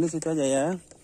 udah situ aja ya